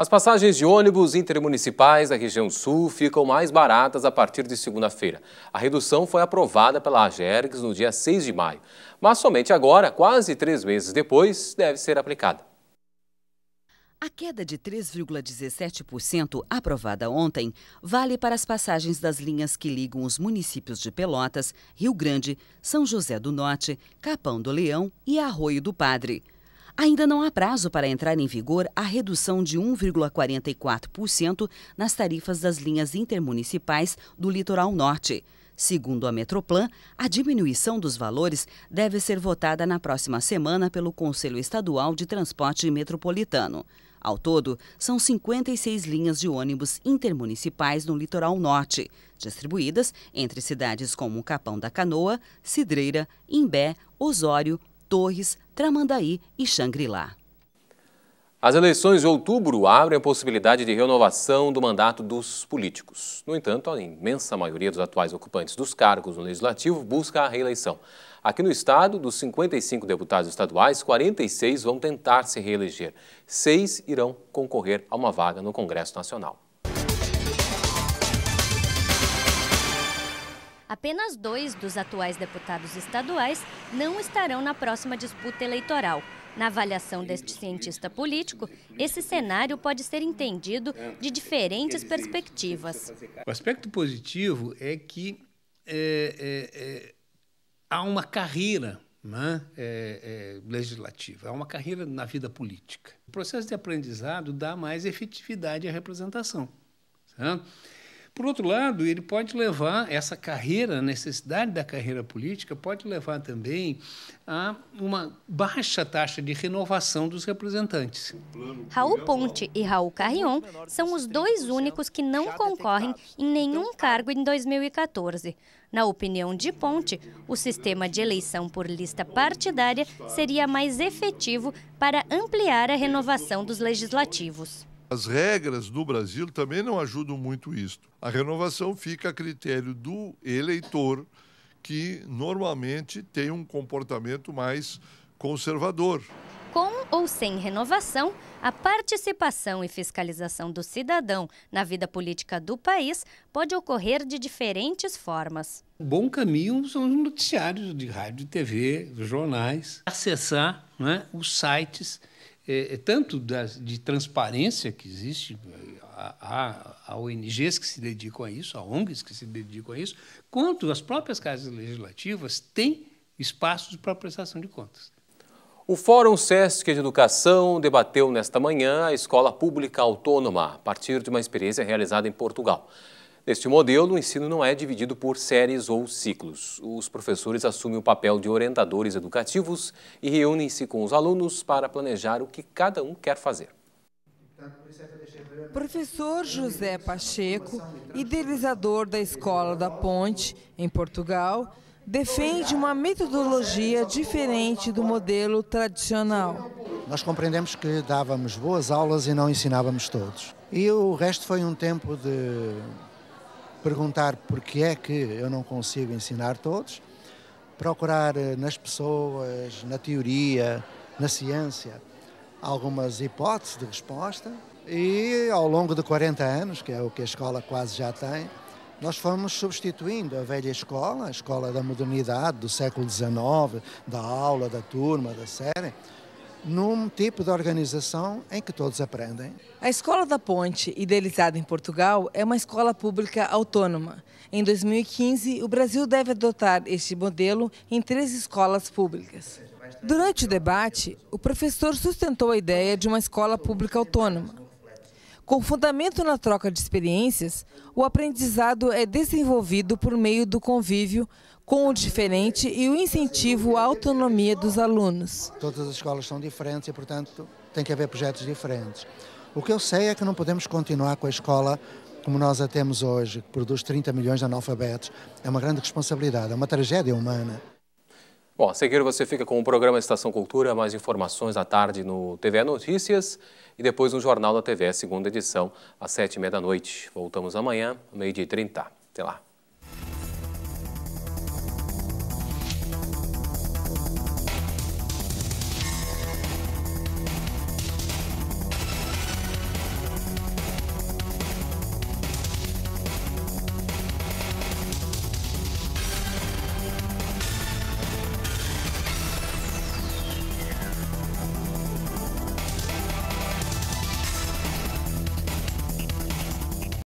As passagens de ônibus intermunicipais da região sul ficam mais baratas a partir de segunda-feira. A redução foi aprovada pela AGERGS no dia 6 de maio, mas somente agora, quase três meses depois, deve ser aplicada. A queda de 3,17% aprovada ontem vale para as passagens das linhas que ligam os municípios de Pelotas, Rio Grande, São José do Norte, Capão do Leão e Arroio do Padre. Ainda não há prazo para entrar em vigor a redução de 1,44% nas tarifas das linhas intermunicipais do Litoral Norte. Segundo a Metroplan, a diminuição dos valores deve ser votada na próxima semana pelo Conselho Estadual de Transporte Metropolitano. Ao todo, são 56 linhas de ônibus intermunicipais no litoral norte, distribuídas entre cidades como Capão da Canoa, Cidreira, Imbé, Osório, Torres, Tramandaí e Xangri-Lá. As eleições de outubro abrem a possibilidade de renovação do mandato dos políticos. No entanto, a imensa maioria dos atuais ocupantes dos cargos no Legislativo busca a reeleição. Aqui no Estado, dos 55 deputados estaduais, 46 vão tentar se reeleger. Seis irão concorrer a uma vaga no Congresso Nacional. apenas dois dos atuais deputados estaduais não estarão na próxima disputa eleitoral. Na avaliação deste cientista político, esse cenário pode ser entendido de diferentes perspectivas. O aspecto positivo é que é, é, é, há uma carreira né, é, é, legislativa, há uma carreira na vida política. O processo de aprendizado dá mais efetividade à representação. Certo? Por outro lado, ele pode levar essa carreira, a necessidade da carreira política, pode levar também a uma baixa taxa de renovação dos representantes. Raul Ponte e Raul Carrion são os dois únicos que não concorrem em nenhum cargo em 2014. Na opinião de Ponte, o sistema de eleição por lista partidária seria mais efetivo para ampliar a renovação dos legislativos. As regras no Brasil também não ajudam muito isso. A renovação fica a critério do eleitor, que normalmente tem um comportamento mais conservador. Com ou sem renovação, a participação e fiscalização do cidadão na vida política do país pode ocorrer de diferentes formas. Um bom caminho são os noticiários de rádio, de TV, jornais. Acessar né, os sites é, é, tanto das, de transparência que existe, é, há, há, ONGs que se dedicam a isso, há ONGs que se dedicam a isso, quanto as próprias casas legislativas têm espaços para prestação de contas. O Fórum SESC de Educação debateu nesta manhã a escola pública autônoma, a partir de uma experiência realizada em Portugal. Neste modelo, o ensino não é dividido por séries ou ciclos. Os professores assumem o papel de orientadores educativos e reúnem-se com os alunos para planejar o que cada um quer fazer. Professor José Pacheco, idealizador da Escola da Ponte, em Portugal, defende uma metodologia diferente do modelo tradicional. Nós compreendemos que dávamos boas aulas e não ensinávamos todos. E o resto foi um tempo de perguntar porque é que eu não consigo ensinar todos, procurar eh, nas pessoas, na teoria, na ciência, algumas hipóteses de resposta e ao longo de 40 anos, que é o que a escola quase já tem, nós fomos substituindo a velha escola, a escola da modernidade, do século XIX, da aula, da turma, da série, num tipo de organização em que todos aprendem. A Escola da Ponte, idealizada em Portugal, é uma escola pública autônoma. Em 2015, o Brasil deve adotar este modelo em três escolas públicas. Durante o debate, o professor sustentou a ideia de uma escola pública autônoma. Com fundamento na troca de experiências, o aprendizado é desenvolvido por meio do convívio com o diferente e o incentivo à autonomia dos alunos. Todas as escolas são diferentes e, portanto, tem que haver projetos diferentes. O que eu sei é que não podemos continuar com a escola como nós a temos hoje, que produz 30 milhões de analfabetos. É uma grande responsabilidade, é uma tragédia humana. Bom, a seguir você fica com o programa Estação Cultura, mais informações à tarde no TV Notícias e depois no Jornal da TV, segunda edição, às sete e meia da noite. Voltamos amanhã, meio-dia e trinta. Até lá.